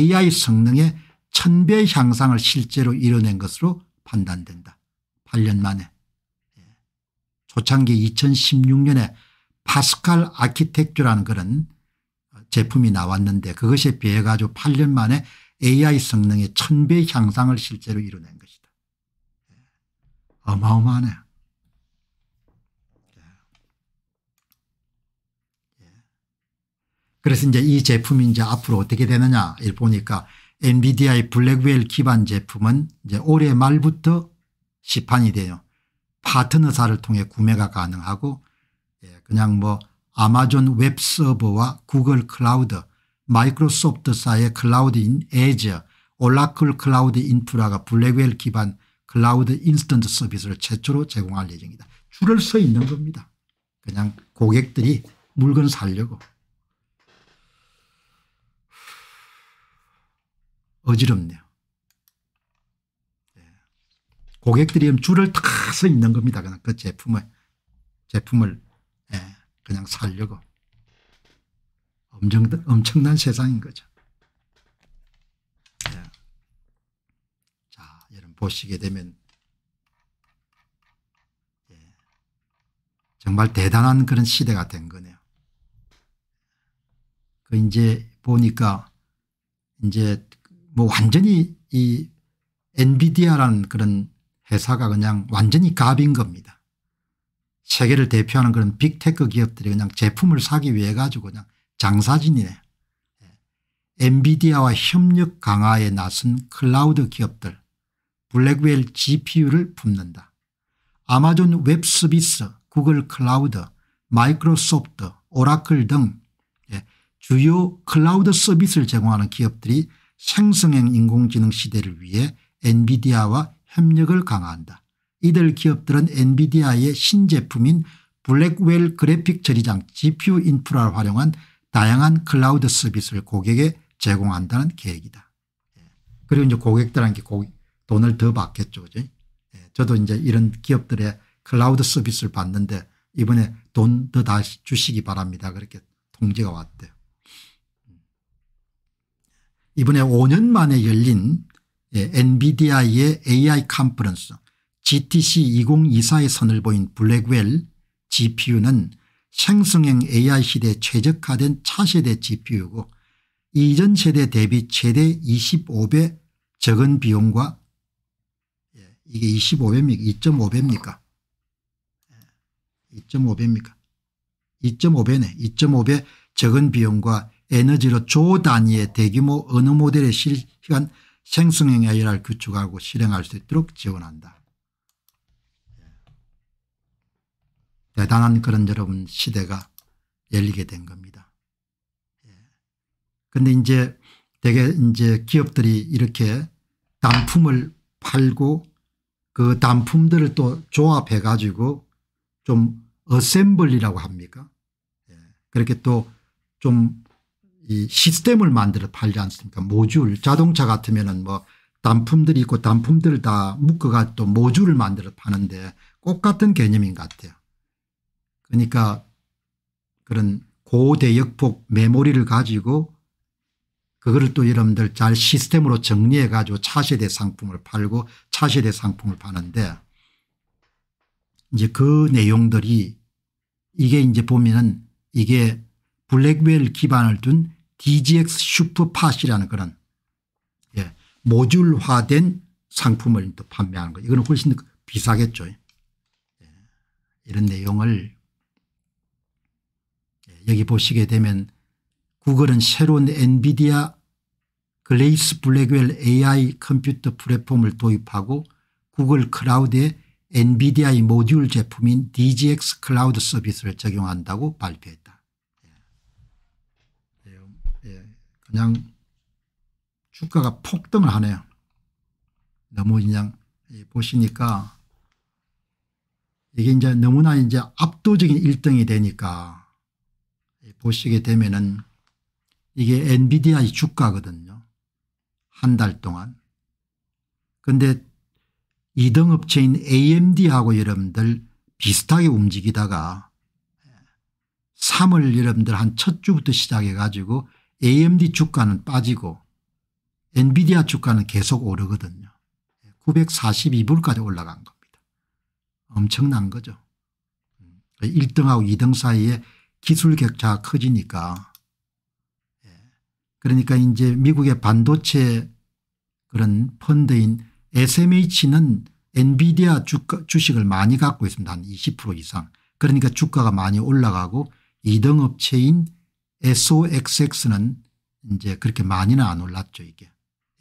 AI 성능의 천 배 향상을 실제로 이뤄낸 것으로 판단된다. 8년 만에. 예. 초창기 2016년에 파스칼 아키텍처라는 그런 제품이 나왔는데 그것에 비해 가지고 8년 만에 AI 성능의 천배 향상을 실제로 이뤄낸 것이다. 예. 어마어마하네요. 그래서 이제 이 제품이 이제 앞으로 어떻게 되느냐 를 보니까 엔비디아의 블랙웰 기반 제품은 이제 올해 말부터 시판이 돼요. 파트너사를 통해 구매가 가능하고 예, 그냥 뭐 아마존 웹 서버와 구글 클라우드 마이크로소프트사의 클라우드 인 에저 올라클 클라우드 인프라가 블랙웰 기반 클라우드 인스턴트 서비스를 최초로 제공할 예정이다. 줄을 서 있는 겁니다. 그냥 고객들이 물건 살려고 어지럽네요. 예. 고객들이 줄을 타서 있는 겁니다. 그냥 그 제품을, 제품을, 예, 그냥 살려고. 엄청, 엄청난 세상인 거죠. 예. 자, 여러분 보시게 되면, 예. 정말 대단한 그런 시대가 된 거네요. 그 이제 보니까, 이제 뭐 완전히 이 엔비디아라는 그런 회사가 그냥 완전히 갑인 겁니다. 세계를 대표하는 그런 빅테크 기업들이 그냥 제품을 사기 위해 가지고 그냥 장사진이네. 예. 엔비디아와 협력 강화에 나선 클라우드 기업들 블랙웰 gpu를 품는다. 아마존 웹서비스 구글 클라우드 마이크로소프트 오라클 등 예, 주요 클라우드 서비스를 제공하는 기업들이 생성형 인공지능 시대를 위해 엔비디아와 협력을 강화한다. 이들 기업들은 엔비디아의 신제품인 블랙웰 그래픽 처리장 GPU 인프라를 활용한 다양한 클라우드 서비스를 고객에 제공한다는 계획이다. 예. 그리고 이제 고객들한테 돈을 더 받겠죠. 그죠? 예. 저도 이제 이런 기업들의 클라우드 서비스를 받는데 이번에 돈 더 다시 주시기 바랍니다. 그렇게 통지가 왔대요. 이번에 5년 만에 열린 예, 엔비디아의 AI 컨퍼런스 GTC 2 0 2 4의 선을 보인 블랙웰 GPU는 생성형 AI 시대에 최적화된 차세대 GPU고 이전 세대 대비 최대 25배 적은 비용과 예, 이게 25배입니까 2.5배입니까 2.5배입니까 예, 2.5배네 2.5배 적은 비용과 에너지로 조 단위의 대규모 어느 모델의 실시간 생성형 AI를 구축하고 실행할 수 있도록 지원한다. 대단한 그런 여러분 시대가 열리게 된 겁니다. 그런데 예. 이제 대개 이제 기업들이 이렇게 단품을 팔고 그 단품들을 또 조합해 가지고 좀 어셈블리라고 합니까 예. 그렇게 또좀 이 시스템을 만들어 팔지 않습니까 모듈 자동차 같으면 은뭐 단품들이 있고 단품들을 다 묶어가 또 모듈을 만들어 파는데 꼭같은 개념인 것 같아요. 그러니까 그런 고대역폭 메모리를 가지고 그거를 또 여러분들 잘 시스템으로 정리해 가지고 차세대 상품을 팔고 차세대 상품을 파는데 이제 그 내용들이 이게 이제 보면은 이게 블랙웰 기반을 둔 DGX 슈퍼팟이라는 그런 예, 모듈화된 상품을 또 판매하는 거 이거는 훨씬 비싸겠죠. 예, 이런 내용을 예, 여기 보시게 되면 구글은 새로운 엔비디아 글레이스 블랙웰 AI 컴퓨터 플랫폼을 도입하고 구글 클라우드에 엔비디아의 모듈 제품인 DGX 클라우드 서비스를 적용한다고 발표했다. 그냥 주가가 폭등을 하네요. 너무 그냥 보시니까 이게 이제 너무나 이제 압도적인 1등이 되니까 보시게 되면은 이게 엔비디아 주가거든요. 한 달 동안. 근데 2등 업체인 AMD하고 여러분들 비슷하게 움직이다가 3월 여러분들 한 첫 주부터 시작해 가지고 AMD 주가는 빠지고 엔비디아 주가는 계속 오르거든요. 942불까지 올라간 겁니다. 엄청난 거죠. 1등하고 2등 사이에 기술 격차가 커지니까 예. 그러니까 이제 미국의 반도체 그런 펀드인 SMH는 엔비디아 주가 주식을 많이 갖고 있습니다. 한 20% 이상. 그러니까 주가가 많이 올라가고 2등 업체인 SOXX는 이제 그렇게 많이는 안 올랐죠 이게.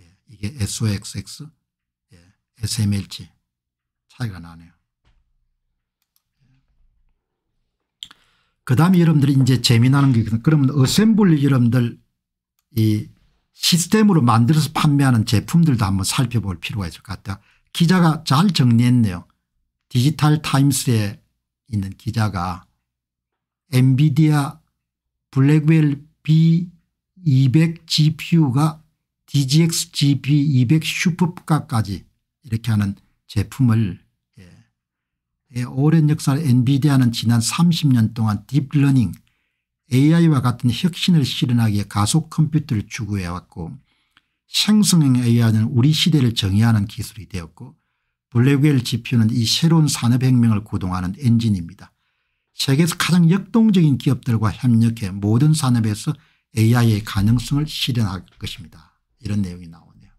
예. 이게 SOXX, 예. SMLG 차이가 나네요. 그 다음에 여러분들이 이제 재미나는 게 그러면 어셈블리 여러분들 이 시스템으로 만들어서 판매하는 제품들도 한번 살펴볼 필요가 있을 것 같아요. 기자가 잘 정리했네요. 디지털 타임스에 있는 기자가 엔비디아 블랙웰 B200 GPU가 DGX GP200 슈퍼프카까지 이렇게 하는 제품을 예, 예. 오랜 역사를 엔비디아는 지난 30년 동안 딥러닝 AI와 같은 혁신을 실현하기에 가속 컴퓨터를 추구해왔고 생성형 AI는 우리 시대를 정의하는 기술이 되었고 블랙웰 GPU는 이 새로운 산업혁명을 구동하는 엔진입니다. 세계에서 가장 역동적인 기업들과 협력해 모든 산업에서 AI의 가능성을 실현할 것입니다. 이런 내용이 나오네요.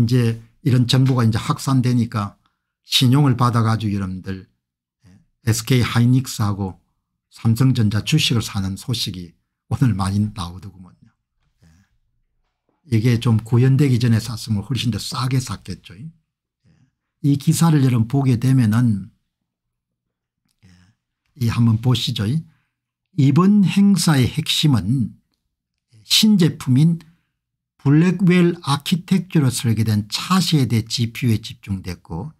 이제 이런 정보가 이제 확산되니까 신용을 받아가지고 여러분들 SK 예, 하이닉스하고 삼성전자 주식을 사는 소식이 오늘 많이 나오더구먼요. 예. 이게 좀 구현되기 전에 샀으면 훨씬 더 싸게 샀겠죠. 이 기사를 여러분 보게 되면은 이 한번 보시죠. 이번 행사의 핵심은 신제품인 블랙웰 아키텍처로 설계된 차세대 GPU에 집중됐고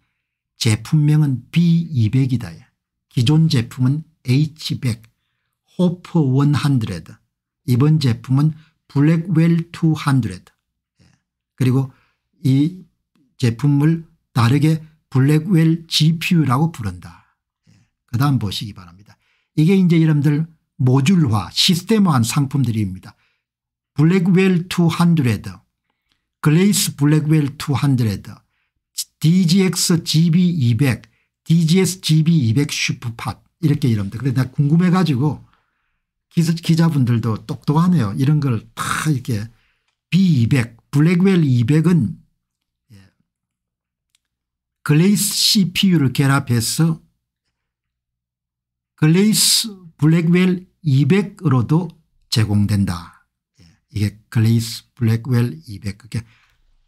제품명은 B200이다. 기존 제품은 H100, 호프 100, 이번 제품은 블랙웰 200. 그리고 이 제품을 다르게 블랙웰 GPU라고 부른다. 그 다음 보시기 바랍니다. 이게 이제 여러분들 모듈화 시스템화한 상품들입니다. 블랙웰 200 글레이스 블랙웰 200 DGX GB200 DGS GB200 슈퍼팟 이렇게 이름들 그래 나 궁금해 가지고 기자분들도 똑똑하네요. 이런 걸 다 이렇게 B200 블랙웰 200은 예, 글레이스 CPU를 결합해서 글레이스 블랙웰 200으로도 제공된다. 예, 이게 글레이스 블랙웰 200 그게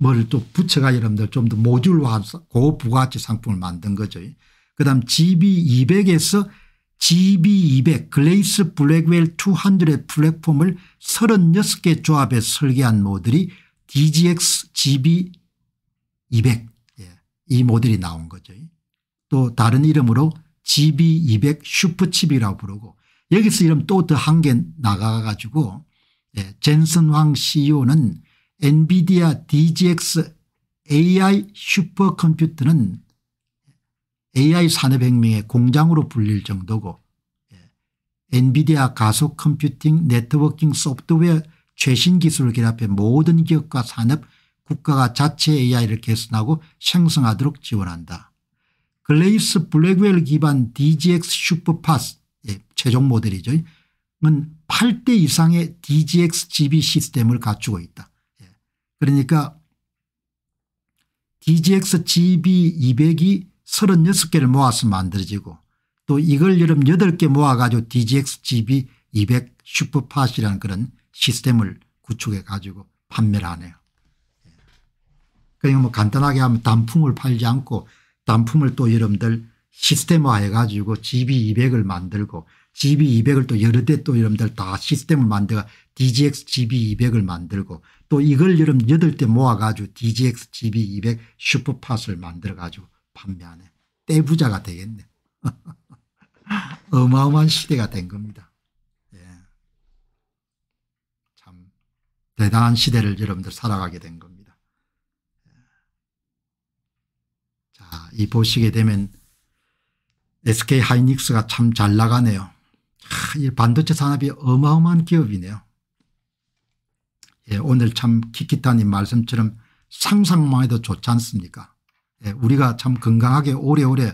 뭐를 또 부처가 여러분들 좀 더 모듈화 고부가치 상품을 만든 거죠. 그 다음 GB200에서 GB200 글레이스 블랙웰 2 0 0 플랫폼을 36개 조합에 설계한 모델이 DGX GB200 예, 이 모델이 나온 거죠. 또 다른 이름으로 GB200 슈퍼칩이라고 부르고 여기서 이름 또 더 한 개 나가가지고 예, 젠슨 황 CEO는 엔비디아 DGX AI 슈퍼컴퓨터는 AI 산업혁명의 공장으로 불릴 정도고 예, 엔비디아 가속 컴퓨팅 네트워킹 소프트웨어 최신 기술을 결합해 모든 기업과 산업 국가가 자체 AI를 개선하고 생성하도록 지원한다. 글레이스 블랙웰 기반 DGX 슈퍼파스 예, 최종 모델이죠. 은 8대 이상의 DGX GB 시스템을 갖추고 있다. 예. 그러니까 DGX GB 200이 36개를 모아서 만들어지고 또 이걸 여름 8개 모아가지고 DGX GB 200 슈퍼팟이라는 그런 시스템을 구축해 가지고 판매를 하네요. 예. 그러니까 뭐 간단하게 하면 단품을 팔지 않고 단품을 또 여러분들 시스템화해 가지고 GB200을 만들고 GB200을 또 여러 대 또 여러분들 다 시스템을 만들어 DGX GB200을 만들고 또 이걸 여러분 8대 모아가지고 DGX GB200 슈퍼팟을 만들어가지고 판매하네. 떼부자가 되겠네. 어마어마한 시대가 된 겁니다. 예. 참 대단한 시대를 여러분들 살아가게 된 겁니다. 자, 아, 이 보시게 되면 SK 하이닉스가 참 잘 나가네요. 하, 이 반도체 산업이 어마어마한 기업이네요. 예, 오늘 참 키키타님 말씀처럼 상상만 해도 좋지 않습니까? 예, 우리가 참 건강하게 오래오래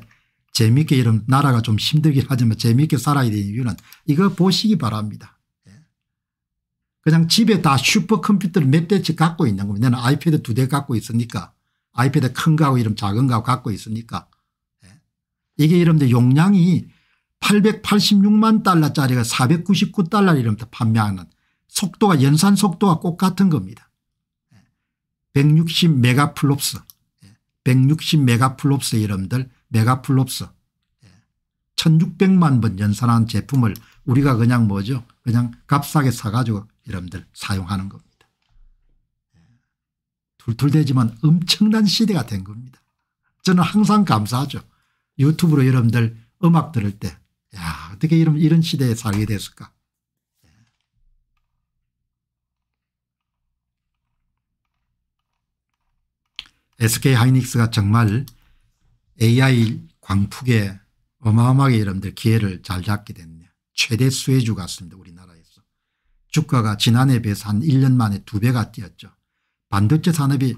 재미있게 이런 나라가 좀 힘들긴 하지만 재미있게 살아야 되는 이유는 이거 보시기 바랍니다. 예. 그냥 집에 다 슈퍼컴퓨터를 몇 대씩 갖고 있는 겁니다. 나는 아이패드 두 대 갖고 있으니까 아이패드 큰 거하고 이름 작은 거하고 갖고 있으니까 예. 이게 이름들 용량이 886만 달러짜리가 499달러 이름부터 판매하는 속도가 연산 속도가 꼭 같은 겁니다. 160 예. 메가플롭스 160 예. 메가플롭스 이름들 메가플롭스 1600만 번 연산한 제품을 우리가 그냥 뭐죠 그냥 값싸게 사가지고 이름들 사용하는 겁니다. 툴툴대지만 엄청난 시대가 된 겁니다. 저는 항상 감사하죠. 유튜브로 여러분들 음악 들을 때, 야, 어떻게 이런, 이런 시대에 살게 됐을까? SK 예. 하이닉스가 정말 AI 광풍에 어마어마하게 여러분들 기회를 잘 잡게 됐네요. 최대 수혜주 같습니다. 우리나라에서. 주가가 지난해에 비해서 한 1년 만에 2배가 뛰었죠. 반도체 산업이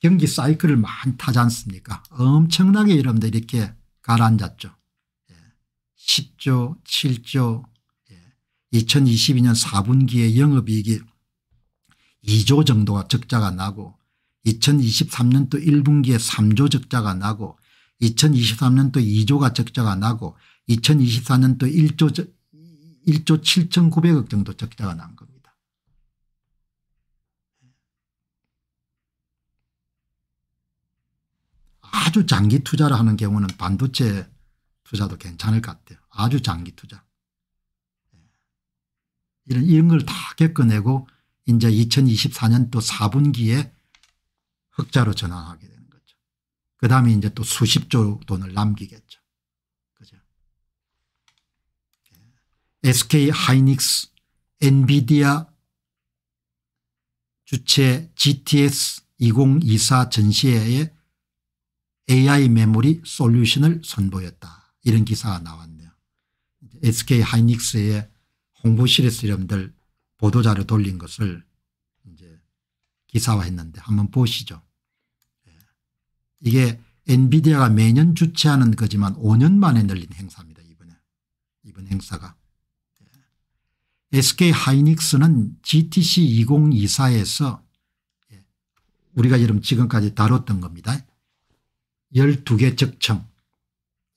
경기 사이클을 많이 타지 않습니까 엄청나게 여러분들 이렇게 가라앉았죠. 10조 7조 2022년 4분기에 영업이익이 2조 정도가 적자가 나고 2023년도 1분기에 3조 적자가 나고 2023년도 2조가 적자가 나고 2024년도 1조, 1조 7,900억 정도 적자가 난 겁니다. 아주 장기 투자를 하는 경우는 반도체 투자도 괜찮을 것 같아요. 아주 장기 투자. 예. 이런, 이런 걸 다 겪어내고 이제 2024년 또 4분기에 흑자로 전환하게 되는 거죠. 그 다음에 이제 또 수십조 돈을 남기겠죠. 그죠. SK 예. 하이닉스, 엔비디아 주최 GTS 2024 전시회에 AI 메모리 솔루션을 선보였다. 이런 기사가 나왔네요. SK 하이닉스의 홍보실에서 여러분들 보도자료 돌린 것을 이제 기사화했는데 한번 보시죠. 예. 이게 엔비디아가 매년 주최하는 거지만 5년 만에 열린 행사입니다. 이번에 이번 행사가. SK 예. 하이닉스는 GTC 2024에서 예, 우리가 여러분 지금까지 다뤘던 겁니다. 12개 적청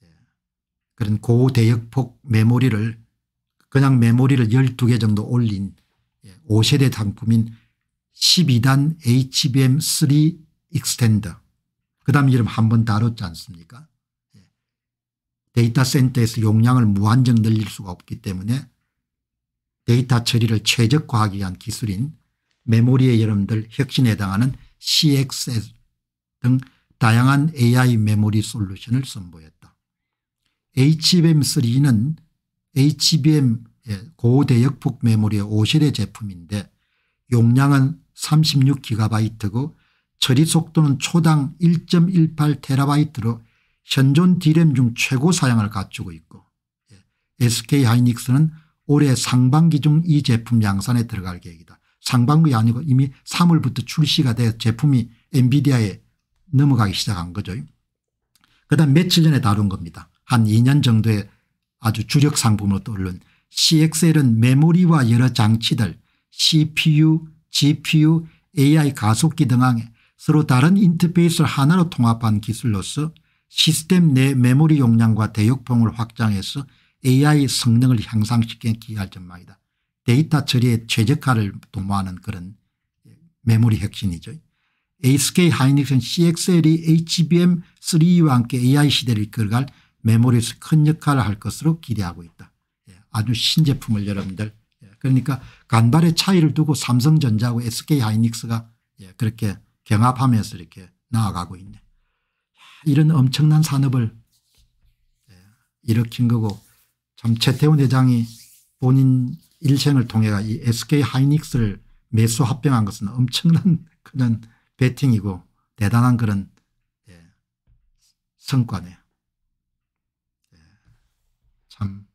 예. 그런 고대역폭 메모리를 그냥 메모리를 12개 정도 올린 5세대 예, 단품인 12단 HBM3 익스텐더 그 다음 이름 한번 다뤘지 않습니까 예. 데이터 센터에서 용량을 무한정 늘릴 수가 없기 때문에 데이터 처리를 최적화하기 위한 기술인 메모리의 여러분들 혁신에 해당하는 CXS 등 다양한 AI 메모리 솔루션을 선보였다. HBM3는 HBM 고대역폭 메모리의 5실의 제품인데 용량은 36GB고 처리 속도는 초당 1.18TB로 현존 디램 중 최고 사양을 갖추고 있고 SK하이닉스는 예, 올해 상반기 중 이 제품 양산에 들어갈 계획이다. 상반기 아니고 이미 3월부터 출시가 돼 제품이 엔비디아에 넘어가기 시작한 거죠. 그 다음 며칠 전에 다룬 겁니다. 한 2년 정도의 아주 주력 상품으로 떠오른 CXL은 메모리와 여러 장치들 CPU, GPU, AI 가속기 등항에 서로 다른 인터페이스를 하나로 통합한 기술로서 시스템 내 메모리 용량과 대역폭을 확장해서 AI 성능을 향상시키는 기여할 전망이다. 데이터 처리의 최적화를 도모하는 그런 메모리 혁신이죠. SK 하이닉스는 CXL이 HBM3E와 함께 AI 시대를 이끌어갈 메모리에서 큰 역할을 할 것으로 기대하고 있다. 예, 아주 신제품을 여러분들 예, 그러니까 간발의 차이를 두고 삼성전자하고 SK하이닉스가 예, 그렇게 경합하면서 이렇게 나아가고 있네. 이런 엄청난 산업을 일으킨 거고 참 최태원 회장이 본인 일생을 통해 이 SK하이닉스를 매수 합병한 것은 엄청난 그런 배팅이고 대단한 그런 예, 성과네요. 예, 참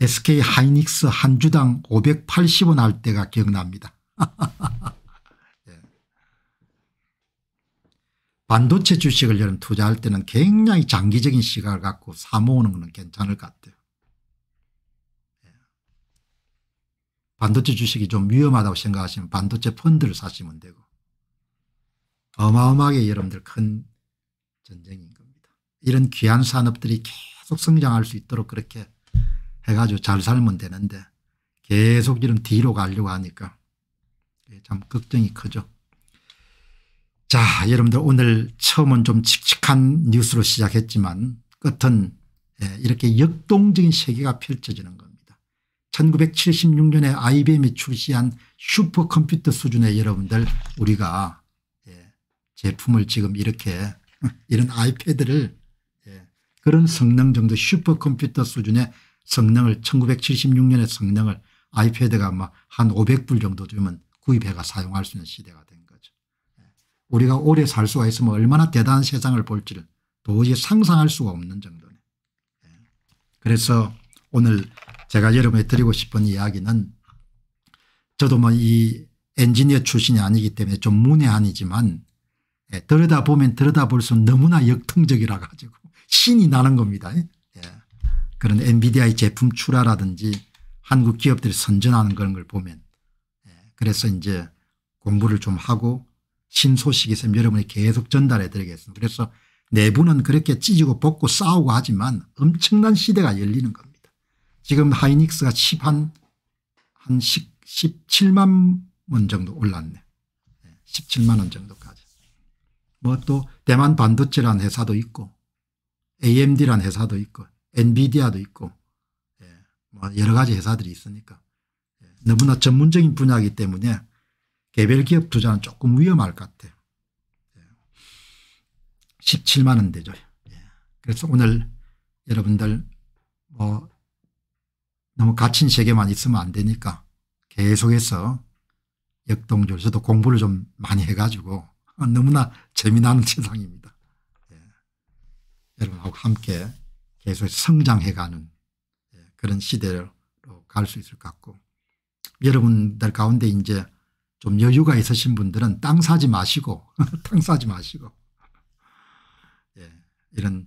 SK 예. 하이닉스 한 주당 580원 할 때가 기억납니다. 예. 반도체 주식을 여러분 투자할 때는 굉장히 장기적인 시각을 갖고 사모으는 것 괜찮을 것 같아요. 반도체 주식이 좀 위험하다고 생각하시면 반도체 펀드를 사시면 되고 어마어마하게 여러분들 큰 전쟁인 겁니다. 이런 귀한 산업들이 계속 성장할 수 있도록 그렇게 해가지고 잘 살면 되는데 계속 이런 뒤로 가려고 하니까 참 걱정이 크죠. 자 여러분들 오늘 처음은 좀 칙칙한 뉴스로 시작했지만 끝은 예, 이렇게 역동적인 세계가 펼쳐지는 겁니다. 1976년에 IBM이 출시한 슈퍼컴퓨터 수준의 여러분들 우리가 예, 제품을 지금 이렇게 이런 아이패드를 예, 그런 성능 정도 슈퍼컴퓨터 수준의 성능을 1976년의 성능을 아이패드가 뭐한 500불 정도 되면 구입해가 사용할 수 있는 시대가 된 거죠. 예, 우리가 오래 살 수가 있으면 얼마나 대단한 세상을 볼지를 도저히 상상할 수가 없는 정도네. 예, 그래서 오늘 제가 여러분에 드리고 싶은 이야기는 저도 뭐 이 엔지니어 출신이 아니기 때문에 좀 문외한이지만 예, 들여다보면 들여다볼수록 너무나 역통적이라 가지고 신이 나는 겁니다. 예. 그런 엔비디아의 제품 출하라든지 한국 기업들이 선전하는 그런 걸 보면 예. 그래서 이제 공부를 좀 하고 신소식이 있으면 여러분이 계속 전달해 드리겠습니다. 그래서 내부는 그렇게 찢고 볶고 싸우고 하지만 엄청난 시대가 열리는 겁니다. 지금 하이닉스가 10 한, 한1 7만원 정도 올랐네. 17만 원 정도까지. 뭐또 대만 반도체란 회사도 있고 AMD란 회사도 있고 엔비디아도 있고 예, 뭐 여러 가지 회사들이 있으니까 예, 너무나 전문적인 분야이기 때문에 개별 기업 투자는 조금 위험할 것 같아요. 예, 17만 원대죠. 예, 그래서 오늘 여러분들 뭐 너무 갇힌 세계만 있으면 안 되니까 계속해서 역동적으로 저도 공부를 좀 많이 해가지고 너무나 재미나는 세상입니다. 예. 여러분하고 함께 계속 성장해가는 예. 그런 시대로 갈 수 있을 것 같고 여러분들 가운데 이제 좀 여유가 있으신 분들은 땅 사지 마시고 땅 사지 마시고 예. 이런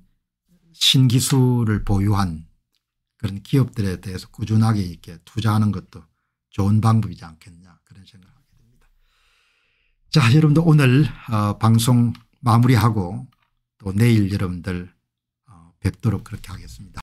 신기술을 보유한 그런 기업들에 대해서 꾸준하게 이렇게 투자하는 것도 좋은 방법이지 않겠냐 그런 생각을 하게 됩니다. 자 여러분들 오늘 어, 방송 마무리하고 또 내일 여러분들 어, 뵙도록 그렇게 하겠습니다.